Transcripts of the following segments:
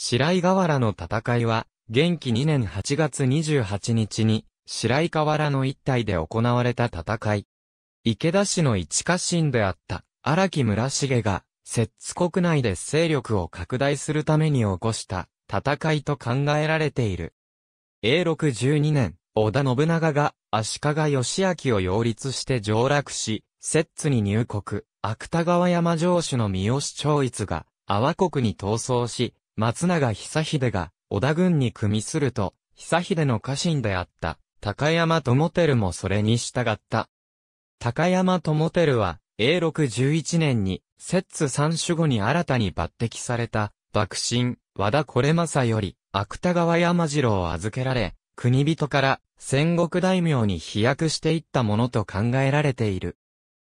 白井河原の戦いは、元気2年8月28日に、白井河原の一帯で行われた戦い。池田氏の一家臣であった荒木村重が、摂津国内で勢力を拡大するために起こした戦いと考えられている。永禄12年、織田信長が足利義明を擁立して上洛し、摂津に入国、芥川山城主の三好長逸が、阿波国に逃走し、松永久秀が、織田軍に組みすると、久秀の家臣であった、高山智輝もそれに従った。高山智輝は、永禄11年に、摂津三守後に新たに抜擢された、幕臣、和田これより、芥川山次郎を預けられ、国人から戦国大名に飛躍していったものと考えられている。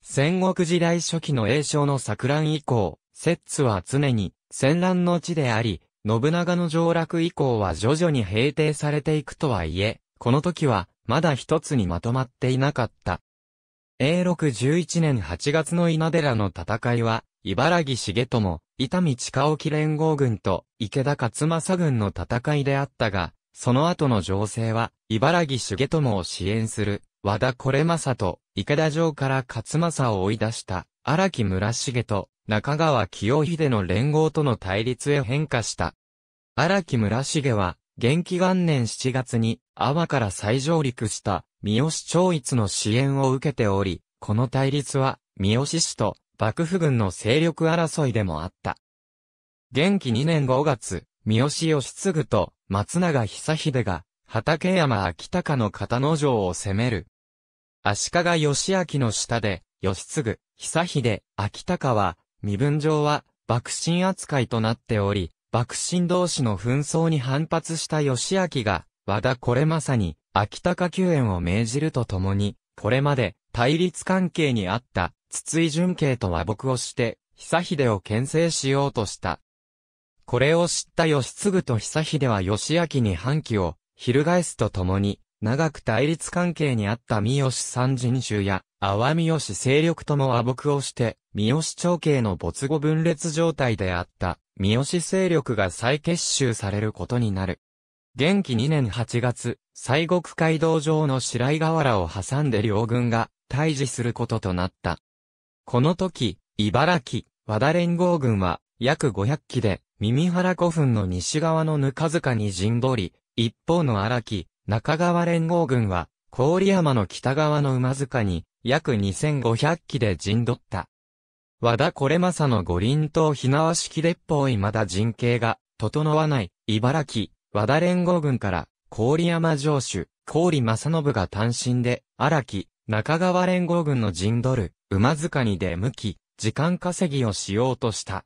戦国時代初期の英称の作乱以降、摂津は常に戦乱の地であり、信長の上洛以降は徐々に平定されていくとはいえ、この時は、まだ一つにまとまっていなかった。永禄11年8月の稲寺の戦いは、茨城重友、伊丹近沖連合軍と池田勝政軍の戦いであったが、その後の情勢は、茨城重友を支援する、和田これ正と、池田城から勝政を追い出した、荒木村重と、中川清秀の連合との対立へ変化した。荒木村重は、元気元年7月に、阿波から再上陸した、三好長一の支援を受けており、この対立は、三好氏と幕府軍の勢力争いでもあった。元気2年5月、三好義継と松永久秀が、畠山秋高の片野城を攻める。足利義明の下で、義継、久秀、秋高は、身分上は、幕臣扱いとなっており、幕臣同士の紛争に反発した義明が、和田これまさに、秋高救援を命じるとともに、これまで、対立関係にあった、筒井純慶と和睦をして、久秀を牽制しようとした。これを知った義継と久秀は義明に反旗を、翻すとともに、長く対立関係にあった三好三人衆や、阿波三好勢力とも和睦をして、三好長兄の没後分裂状態であった、三好勢力が再結集されることになる。元気2年8月、西国街道上の白井河原を挟んで両軍が退治することとなった。この時、茨城、和田連合軍は約500機で、耳原古墳の西側のぬか塚に陣取り、一方の荒木、中川連合軍は、郡山の北側の馬塚に、約2500機で陣取った。和田これまさの五輪島火縄式列砲未だ陣形が、整わない、茨城、和田連合軍から、郡山城主、郡正信が単身で、荒木、中川連合軍の陣取る、馬塚に出向き、時間稼ぎをしようとした。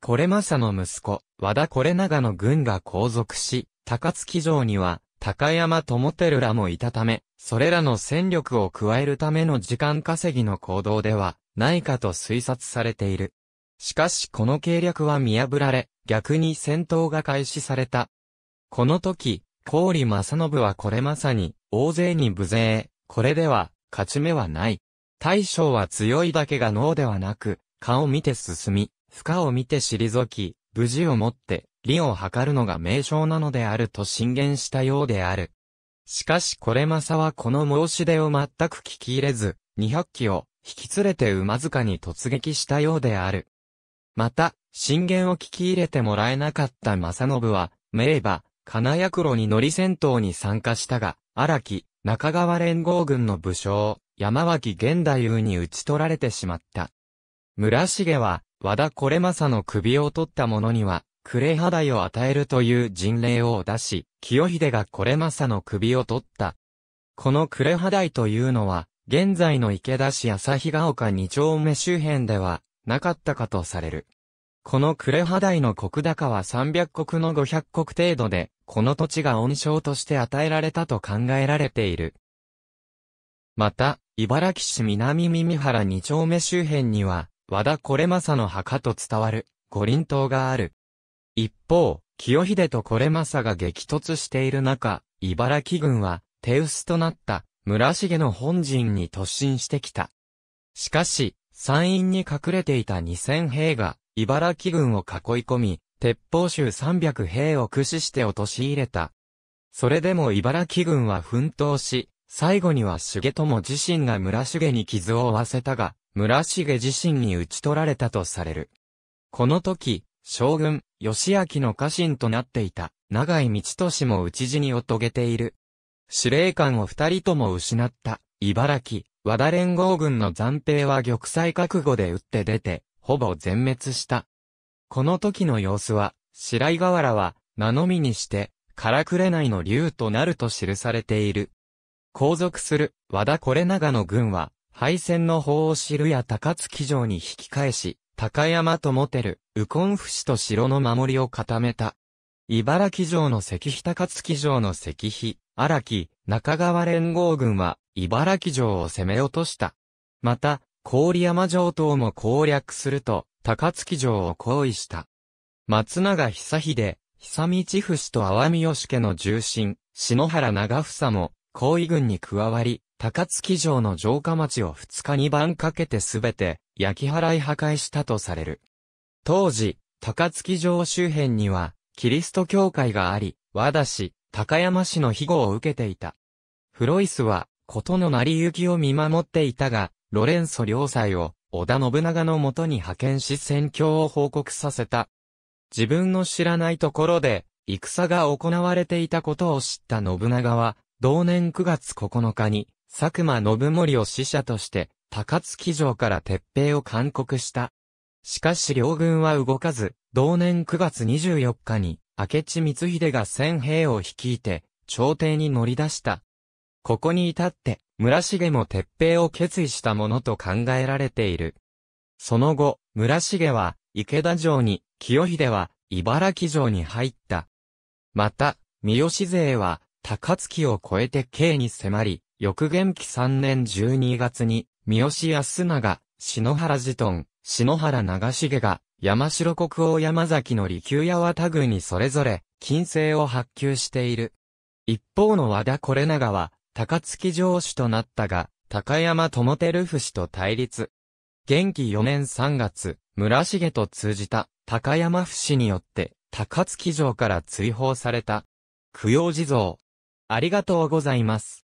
これまさの息子、和田これ長の軍が皇族し、高槻城には、高山智輝らもいたため、それらの戦力を加えるための時間稼ぎの行動では、ないかと推察されている。しかしこの計略は見破られ、逆に戦闘が開始された。この時、郡正信はこれまさに、大勢に無勢、これでは、勝ち目はない。大将は強いだけが脳ではなく、顔を見て進み、負荷を見て退き、無事をもって、利を図るのが名称なのであると進言したようである。しかしこれまさはこの申し出を全く聞き入れず、200機を引き連れて馬塚に突撃したようである。また、信玄を聞き入れてもらえなかった正信は、名馬、金谷黒に乗り戦闘に参加したが、荒木、中川連合軍の武将、山脇玄太夫に討ち取られてしまった。村重は、和田これまさの首を取った者には、呉肌を与えるという人令を出し、清秀がこれまさの首を取った。この呉肌というのは、現在の池田市日ヶ丘二丁目周辺では、なかったかとされる。この呉羽台の石高は300国の500国程度で、この土地が恩賞として与えられたと考えられている。また、茨城市南耳原二丁目周辺には、和田これさの墓と伝わる、五輪島がある。一方、清秀とこれさが激突している中、茨城軍は、手薄となった、村重の本陣に突進してきた。しかし、山陰に隠れていた2000兵が、茨城軍を囲い込み、鉄砲衆300兵を駆使して落とし入れた。それでも茨城軍は奮闘し、最後には重友自身が村重に傷を負わせたが、村重自身に打ち取られたとされる。この時、将軍、義明の家臣となっていた、長井道俊も討ち死にを遂げている。司令官を二人とも失った、茨城、和田連合軍の暫定は玉砕覚悟で打って出て、ほぼ全滅した。この時の様子は、白井河原は、名のみにして、からくれないの竜となると記されている。後続する、和田これ長の軍は、敗戦の法を知るや高槻城に引き返し、高山とモテる、右近不死と城の守りを固めた。茨城城の石碑高槻城の石碑、荒木、中川連合軍は、茨城城を攻め落とした。また、郡山城等も攻略すると、高槻城を行為した。松永久秀、久道伏と淡美吉家の重臣、篠原長房も、行為軍に加わり、高槻城の城下町を2日に晩かけてすべて、焼き払い破壊したとされる。当時、高槻城周辺には、キリスト教会があり、和田市、高山市の庇護を受けていた。フロイスは、ことの成り行きを見守っていたが、ロレンソ領祭を、織田信長のもとに派遣し戦況を報告させた。自分の知らないところで、戦が行われていたことを知った信長は、同年9月9日に、佐久間信盛を使者として、高槻城から撤兵を勧告した。しかし両軍は動かず、同年9月24日に、明智光秀が千兵を率いて、朝廷に乗り出した。ここに至って、村重も鉄兵を決意したものと考えられている。その後、村重は、池田城に、清秀は、茨城城に入った。また、三好勢は、高槻を越えて京に迫り、翌元期3年12月に、三好安永、篠原寺ト篠原長重が、山城国王山崎の利休や和田軍にそれぞれ、金星を発給している。一方の和田これ長は、高槻城主となったが、高山智照夫氏と対立。元気4年3月、村重と通じた高山夫氏によって、高槻城から追放された。供養地蔵。ありがとうございます。